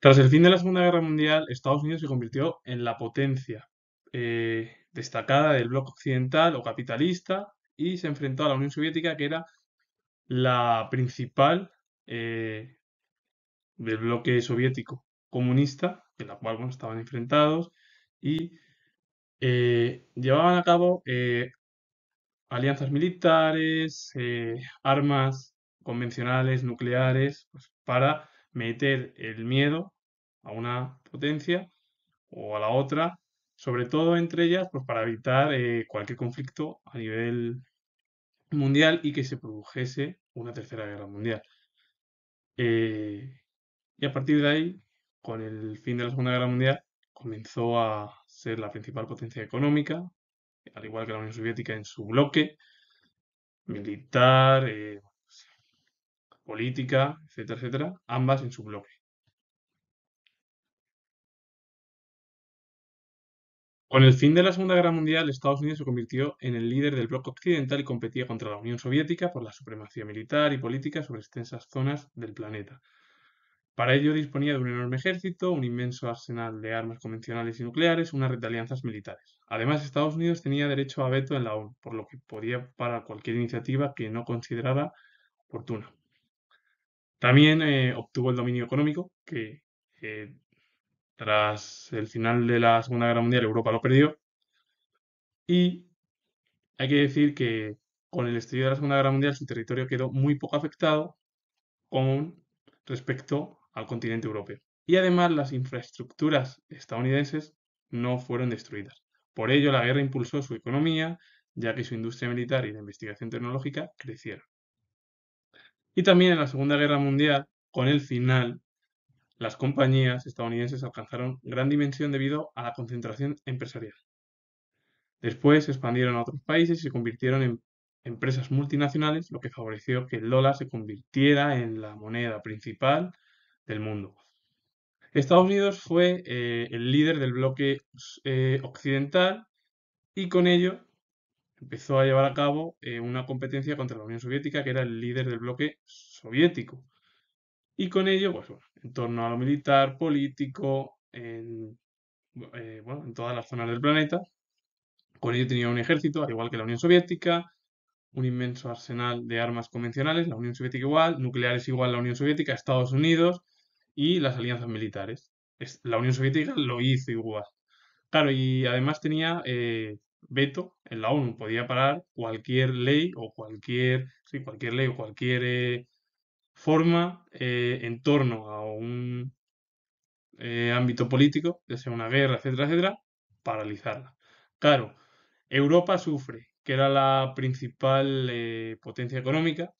Tras el fin de la Segunda Guerra Mundial, Estados Unidos se convirtió en la potencia eh, destacada del bloque occidental o capitalista y se enfrentó a la Unión Soviética, que era la principal eh, del bloque soviético comunista, en la cual estaban enfrentados, y eh, llevaban a cabo alianzas militares, armas convencionales, nucleares, pues, para meter el miedo a una potencia o a la otra, sobre todo entre ellas, pues para evitar eh, cualquier conflicto a nivel mundial y que se produjese una tercera guerra mundial. Eh, y a partir de ahí, con el fin de la Segunda Guerra Mundial, comenzó a ser la principal potencia económica, al igual que la Unión Soviética en su bloque militar, eh, política, etcétera, etcétera, ambas en su bloque. Con el fin de la Segunda Guerra Mundial, Estados Unidos se convirtió en el líder del bloque occidental y competía contra la Unión Soviética por la supremacía militar y política sobre extensas zonas del planeta. Para ello disponía de un enorme ejército, un inmenso arsenal de armas convencionales y nucleares, una red de alianzas militares. Además, Estados Unidos tenía derecho a veto en la ONU, por lo que podía parar cualquier iniciativa que no consideraba oportuna. También eh, obtuvo el dominio económico, que tras el final de la Segunda Guerra Mundial Europa lo perdió. Y hay que decir que con el estudio de la Segunda Guerra Mundial su territorio quedó muy poco afectado con respecto al continente europeo. Y además las infraestructuras estadounidenses no fueron destruidas. Por ello la guerra impulsó su economía, ya que su industria militar y la investigación tecnológica crecieron. Y también en la Segunda Guerra Mundial, con el final, las compañías estadounidenses alcanzaron gran dimensión debido a la concentración empresarial. Después se expandieron a otros países y se convirtieron en empresas multinacionales, lo que favoreció que el dólar se convirtiera en la moneda principal del mundo. Estados Unidos fue eh, el líder del bloque eh, occidental y con ello empezó a llevar a cabo eh, una competencia contra la Unión Soviética, que era el líder del bloque soviético. Y con ello, pues bueno, en torno a lo militar, político, eh, en, todas las zonas del planeta, con ello tenía un ejército, al igual que la Unión Soviética, un inmenso arsenal de armas convencionales, la Unión Soviética igual, nucleares igual la Unión Soviética, Estados Unidos y las alianzas militares. La Unión Soviética lo hizo igual. Claro, y además tenía eh, veto en la ONU, podía parar cualquier ley o cualquier, cualquier ley o cualquier eh, forma eh, en torno a un eh, ámbito político, ya sea una guerra, etcétera, etcétera, paralizarla. Claro, Europa sufre, que era la principal potencia económica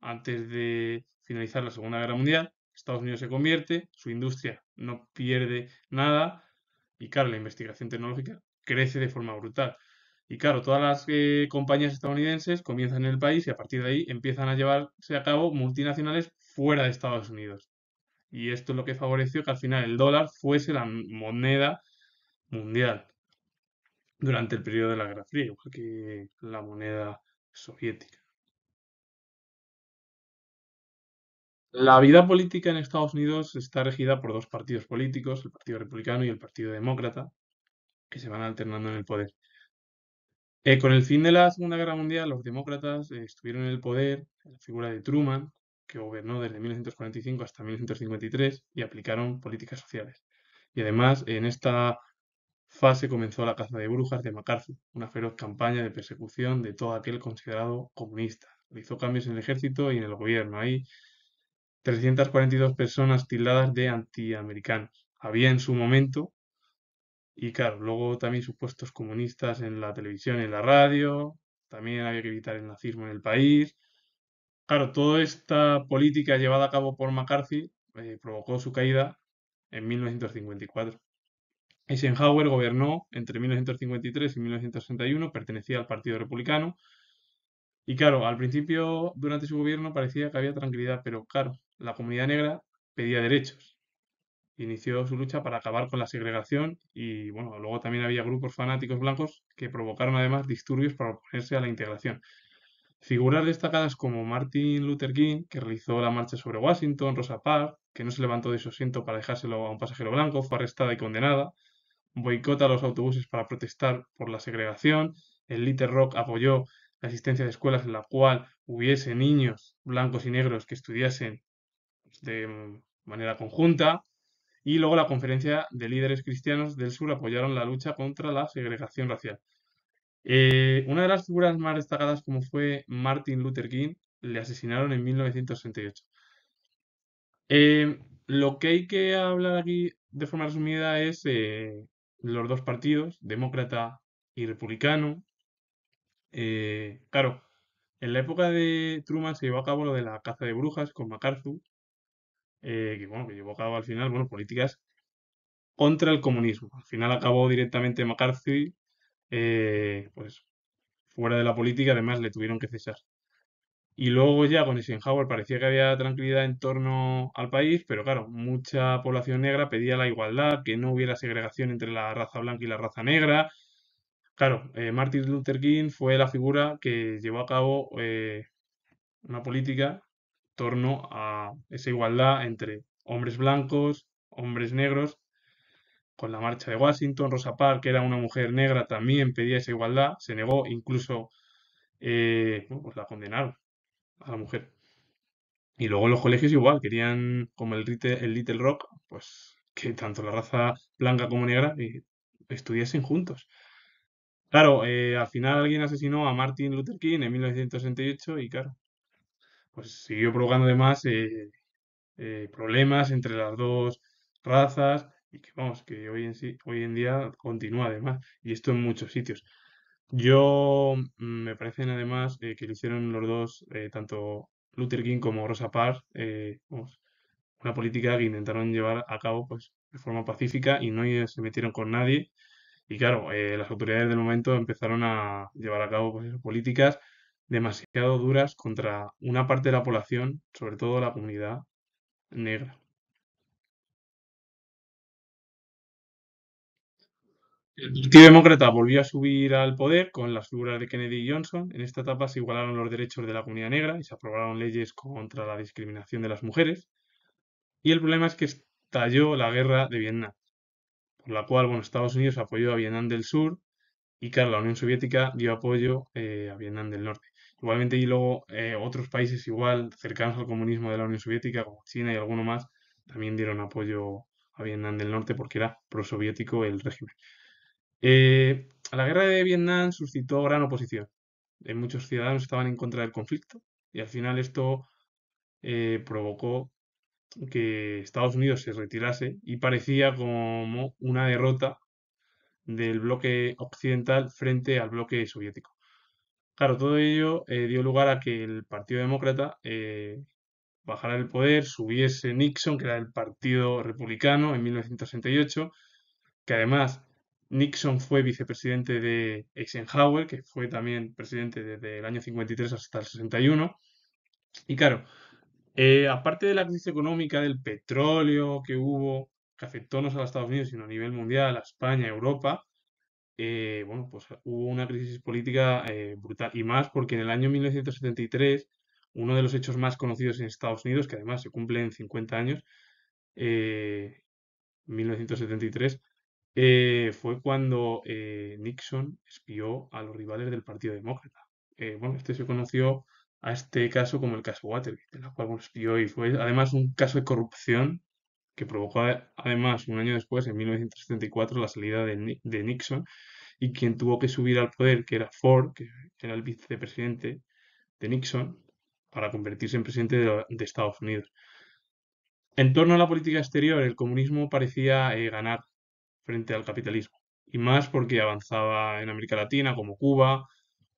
antes de finalizar la Segunda Guerra Mundial. Estados Unidos se convierte, su industria no pierde nada, y claro, la investigación tecnológica crece de forma brutal. Y claro, todas las eh, compañías estadounidenses comienzan en el país y a partir de ahí empiezan a llevarse a cabo multinacionales fuera de Estados Unidos. Y esto es lo que favoreció que al final el dólar fuese la moneda mundial durante el periodo de la Guerra Fría, igual que la moneda soviética. La vida política en Estados Unidos está regida por dos partidos políticos, el Partido Republicano y el Partido Demócrata, que se van alternando en el poder. Eh, con el fin de la Segunda Guerra Mundial, los demócratas eh, estuvieron en el poder, en la figura de Truman, que gobernó desde 1945 hasta 1953 y aplicaron políticas sociales. Y además, en esta fase comenzó la caza de brujas de MacArthur, una feroz campaña de persecución de todo aquel considerado comunista. Hizo cambios en el ejército y en el gobierno. Hay 342 personas tildadas de antiamericanos. Había en su momento y claro, luego también supuestos comunistas en la televisión y en la radio, también había que evitar el nazismo en el país. Claro, toda esta política llevada a cabo por McCarthy eh, provocó su caída en 1954. Eisenhower gobernó entre 1953 y 1961, pertenecía al Partido Republicano. Y claro, al principio, durante su gobierno, parecía que había tranquilidad, pero claro, la comunidad negra pedía derechos inició su lucha para acabar con la segregación y bueno, luego también había grupos fanáticos blancos que provocaron además disturbios para oponerse a la integración. Figuras destacadas como Martin Luther King, que realizó la marcha sobre Washington, Rosa Parks, que no se levantó de su asiento para dejárselo a un pasajero blanco, fue arrestada y condenada, boicota a los autobuses para protestar por la segregación, el Little Rock apoyó la existencia de escuelas en la cual hubiese niños blancos y negros que estudiasen de manera conjunta, y luego la Conferencia de Líderes Cristianos del Sur apoyaron la lucha contra la segregación racial. Eh, una de las figuras más destacadas como fue Martin Luther King, le asesinaron en 1968. Eh, lo que hay que hablar aquí de forma resumida es eh, los dos partidos, demócrata y republicano. claro, en la época de Truman se llevó a cabo lo de la caza de brujas con MacArthur, eh, que, bueno, que llevó a cabo al final, bueno, políticas contra el comunismo. Al final acabó directamente McCarthy, eh, pues, fuera de la política, además le tuvieron que cesar. Y luego ya con Eisenhower parecía que había tranquilidad en torno al país, pero claro, mucha población negra pedía la igualdad, que no hubiera segregación entre la raza blanca y la raza negra. Claro, eh, Martin Luther King fue la figura que llevó a cabo una política torno a esa igualdad entre hombres blancos, hombres negros, con la marcha de Washington, Rosa Parks, que era una mujer negra, también pedía esa igualdad, se negó, incluso eh, pues la condenaron a la mujer. Y luego los colegios igual, querían, como el, el Little Rock, pues que tanto la raza blanca como negra eh, estudiasen juntos. Claro, eh, al final alguien asesinó a Martin Luther King en 1968 y claro, pues siguió provocando además eh, eh, problemas entre las dos razas y que vamos, que hoy en, hoy en día continúa además, y esto en muchos sitios. Yo mm, me parecen además eh, que lo hicieron los dos, tanto Luther King como Rosa Parks, una política que intentaron llevar a cabo pues, de forma pacífica y no se metieron con nadie. Y claro, las autoridades del momento empezaron a llevar a cabo pues, políticas demasiado duras contra una parte de la población, sobre todo la comunidad negra. El Partido Demócrata volvió a subir al poder con las figuras de Kennedy y Johnson. En esta etapa se igualaron los derechos de la comunidad negra y se aprobaron leyes contra la discriminación de las mujeres. Y el problema es que estalló la guerra de Vietnam, por la cual Estados Unidos apoyó a Vietnam del Sur y claro, la Unión Soviética dio apoyo eh, a Vietnam del Norte. Igualmente, y luego eh, otros países igual cercanos al comunismo de la Unión Soviética, como China y alguno más, también dieron apoyo a Vietnam del Norte porque era prosoviético el régimen. Eh, la guerra de Vietnam suscitó gran oposición. muchos ciudadanos estaban en contra del conflicto y al final esto provocó que Estados Unidos se retirase y parecía como una derrota del bloque occidental frente al bloque soviético. Claro, todo ello eh, dio lugar a que el Partido Demócrata eh, bajara el poder, subiese Nixon, que era el Partido Republicano, en 1968, que además Nixon fue vicepresidente de Eisenhower, que fue también presidente desde el año 53 hasta el 61. Y claro, eh, aparte de la crisis económica, del petróleo que hubo que afectó no solo a Estados Unidos, sino a nivel mundial, a España, a Europa, eh, bueno, pues hubo una crisis política eh, brutal. Y más porque en el año 1973, uno de los hechos más conocidos en Estados Unidos, que además se cumple en 50 años, 1973, eh, fue cuando Nixon espió a los rivales del Partido Demócrata. bueno, este se conoció a este caso como el caso Watergate, en el cual y fue además un caso de corrupción que provocó además un año después, en 1974, la salida de, Nixon y quien tuvo que subir al poder, que era Ford, que era el vicepresidente de Nixon, para convertirse en presidente de, Estados Unidos. En torno a la política exterior, el comunismo parecía eh, ganar frente al capitalismo, y más porque avanzaba en América Latina, como Cuba,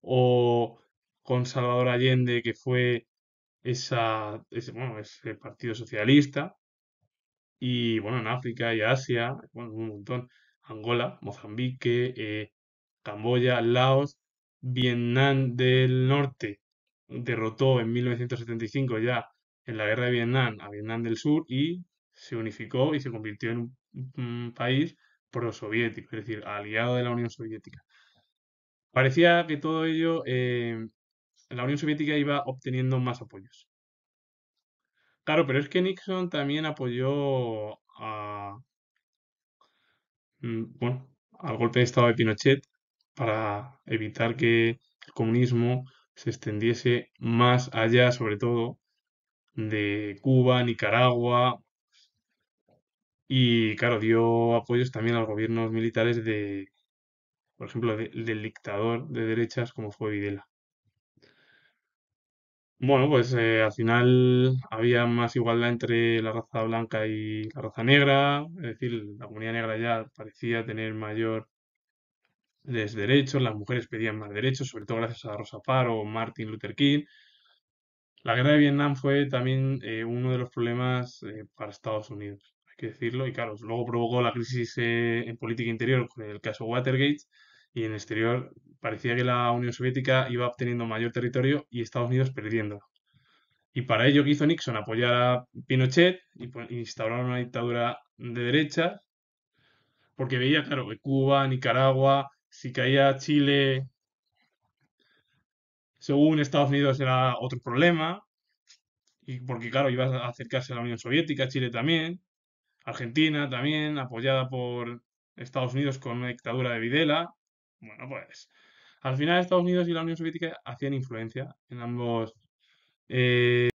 o con Salvador Allende, que fue esa, ese, bueno, ese partido socialista, y bueno, en África y Asia, bueno, un montón. Angola, Mozambique, eh, Camboya, Laos, Vietnam del Norte derrotó en 1975 ya en la guerra de Vietnam a Vietnam del Sur y se unificó y se convirtió en un, país prosoviético, es decir, aliado de la Unión Soviética. Parecía que todo ello, eh, la Unión Soviética iba obteniendo más apoyos. Claro, pero es que Nixon también apoyó mm, bueno, al golpe de Estado de Pinochet para evitar que el comunismo se extendiese más allá, sobre todo, de Cuba, Nicaragua, y claro, dio apoyos también a los gobiernos militares de, por ejemplo, del dictador de derechas como fue Videla. Bueno, pues eh, al final había más igualdad entre la raza blanca y la raza negra, es decir, la comunidad negra ya parecía tener mayor desderecho, las mujeres pedían más derechos, sobre todo gracias a Rosa Parks o Martin Luther King. La guerra de Vietnam fue también eh, uno de los problemas eh, para Estados Unidos, hay que decirlo, y claro, luego provocó la crisis en política interior con el caso Watergate, y en el exterior parecía que la Unión Soviética iba obteniendo mayor territorio y Estados Unidos perdiendo. Y para ello, ¿qué hizo Nixon? Apoyar a Pinochet y instaurar una dictadura de derecha, porque veía, claro, que Cuba, Nicaragua, si caía Chile, según Estados Unidos era otro problema, y porque, claro, iba a acercarse a la Unión Soviética, Chile también, Argentina también, apoyada por Estados Unidos con una dictadura de Videla, bueno, pues al final Estados Unidos y la Unión Soviética hacían influencia en ambos eh,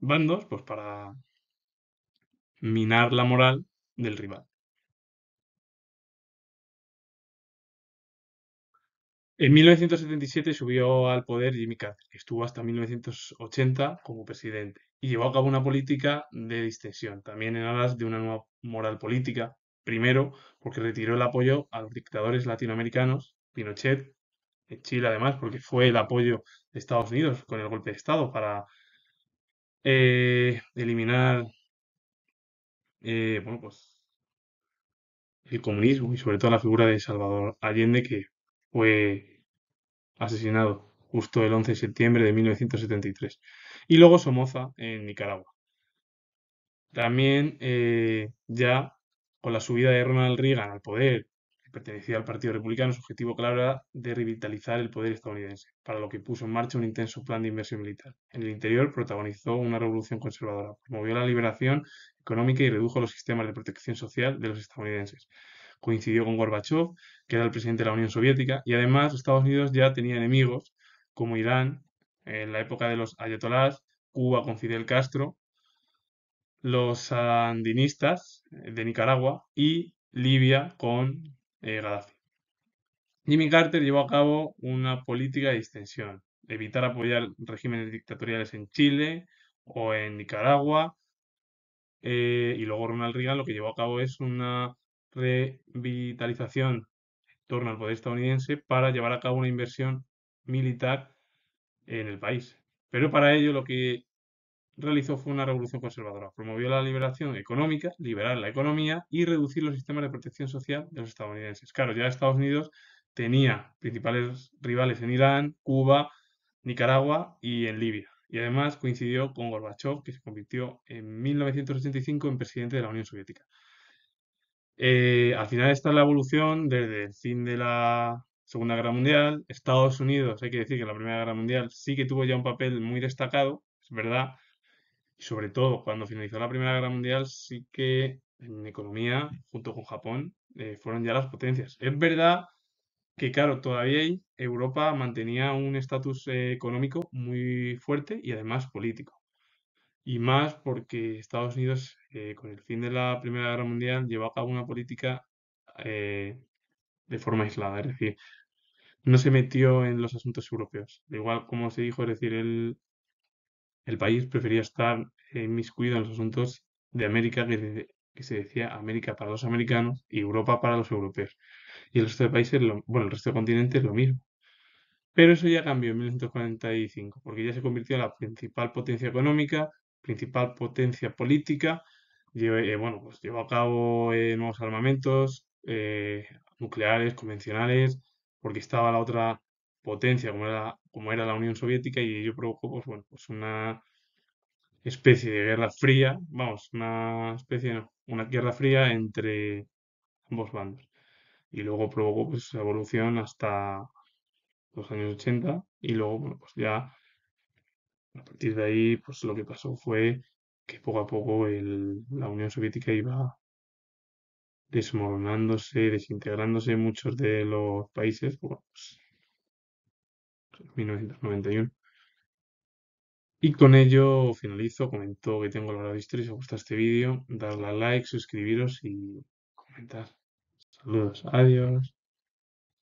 bandos, pues para minar la moral del rival. En 1977 subió al poder Jimmy Carter, que estuvo hasta 1980 como presidente, y llevó a cabo una política de distensión, también en aras de una nueva moral política Primero, porque retiró el apoyo a los dictadores latinoamericanos, Pinochet, en Chile además, porque fue el apoyo de Estados Unidos con el golpe de Estado para eh, eliminar eh, pues, el comunismo y sobre todo la figura de Salvador Allende, que fue asesinado justo el 11 de septiembre de 1973. Y luego Somoza en Nicaragua. También eh, ya con la subida de Ronald Reagan al poder, que pertenecía al Partido Republicano, su objetivo claro era de revitalizar el poder estadounidense, para lo que puso en marcha un intenso plan de inversión militar. En el interior protagonizó una revolución conservadora, promovió la liberación económica y redujo los sistemas de protección social de los estadounidenses. Coincidió con Gorbachev, que era el presidente de la Unión Soviética, y además Estados Unidos ya tenía enemigos como Irán en la época de los ayatolás, Cuba con Fidel Castro los sandinistas eh, de Nicaragua y Libia con eh, Gaddafi. Jimmy Carter llevó a cabo una política de extensión, evitar apoyar regímenes dictatoriales en Chile o en Nicaragua, eh, y luego Ronald Reagan lo que llevó a cabo es una revitalización en torno al poder estadounidense para llevar a cabo una inversión militar en el país. Pero para ello lo que realizó fue una revolución conservadora. Promovió la liberación económica, liberar la economía y reducir los sistemas de protección social de los estadounidenses. Claro, ya Estados Unidos tenía principales rivales en Irán, Cuba, Nicaragua y en Libia. Y además coincidió con Gorbachev, que se convirtió en 1985 en presidente de la Unión Soviética. Eh, al final está la evolución desde el fin de la Segunda Guerra Mundial. Estados Unidos, hay que decir que la Primera Guerra Mundial sí que tuvo ya un papel muy destacado, es verdad, y sobre todo, cuando finalizó la Primera Guerra Mundial, sí que en economía, junto con Japón, eh, fueron ya las potencias. Es verdad que, claro, todavía Europa mantenía un estatus eh, económico muy fuerte y además político. Y más porque Estados Unidos, eh, con el fin de la Primera Guerra Mundial, llevó a cabo una política de forma aislada. Es decir, no se metió en los asuntos europeos. Igual como se dijo, es decir, el el país prefería estar eh, inmiscuido en los asuntos de América que, se decía América para los americanos y Europa para los europeos. Y el resto de países, bueno, el resto de continentes lo mismo. Pero eso ya cambió en 1945, porque ya se convirtió en la principal potencia económica, principal potencia política, llevó, eh, bueno, pues llevó a cabo eh, nuevos armamentos nucleares, convencionales, porque estaba la otra potencia como era, como era la Unión Soviética y ello provocó pues, bueno, pues una especie de guerra fría, vamos, una especie, no, una guerra fría entre ambos bandos. Y luego provocó pues, evolución hasta los años 80 y luego, bueno, pues ya a partir de ahí, pues lo que pasó fue que poco a poco el, la Unión Soviética iba desmoronándose, desintegrándose muchos de los países, pues, 1991. Y con ello finalizo. Comentó que tengo la hora de historia. Si os gusta este vídeo, darle a like, suscribiros y comentar. Saludos, adiós.